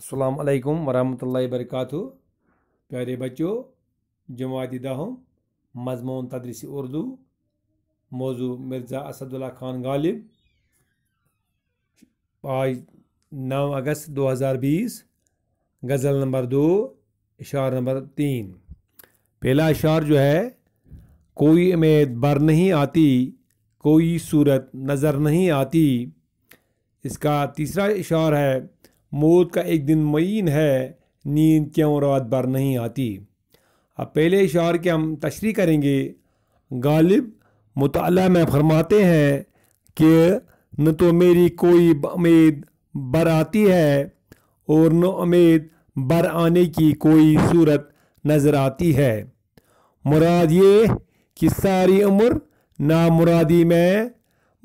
असलकम वरहमल वरक प्यारे बच्चों जमात दहम मजमून तदरीस उर्दू मौजू मिर्ज़ा असदुल्ला खान गालिब आज नौ अगस्त 2020 गज़ल नंबर दो इशार नंबर तीन पहला इशार जो है कोई उम्मीद बर नहीं आती कोई सूरत नज़र नहीं आती इसका तीसरा इशार है मौत का एक दिन मईन है नींद क्यों रात भर नहीं आती अब पहले इशार के हम तशरी करेंगे गालिब मुताल में फरमाते हैं कि न तो मेरी कोई उम्मीद बर आती है और न उम्मीद बर आने की कोई सूरत नज़र आती है मुराद ये कि सारी उम्र मुरादी में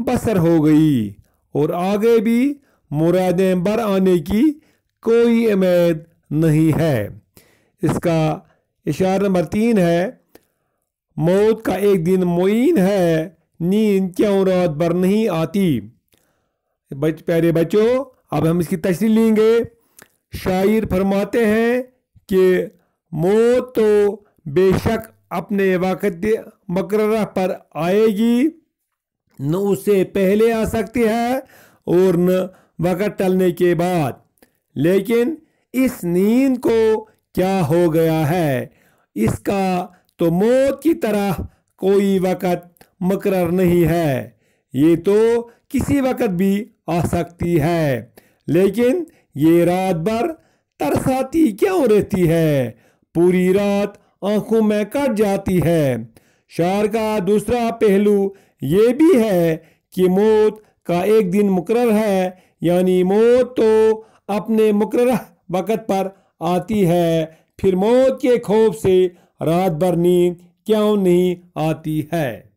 बसर हो गई और आगे भी मुरादें बर आने की कोई उम्मीद नहीं है इसका इशारा नंबर तीन है मौत का एक दिन मोइन है नींद क्यों रात भर नहीं आती बच प्यारे बच्चों अब हम इसकी तस्वीर लेंगे शायर फरमाते हैं कि मौत तो बेशक अपने वक़्त मकर पर आएगी न उससे पहले आ सकती है और न वक़्त टलने के बाद लेकिन इस नींद को क्या हो गया है इसका तो मौत की तरह कोई वक़्त मकरर नहीं है ये तो किसी वक़्त भी आ सकती है लेकिन ये रात भर तरसाती क्यों रहती है पूरी रात आंखों में कट जाती है शार का दूसरा पहलू ये भी है कि मौत का एक दिन मुकर है यानी मौत तो अपने मुकर वक़्त पर आती है फिर मौत के खौफ से रात भर नींद क्यों नहीं आती है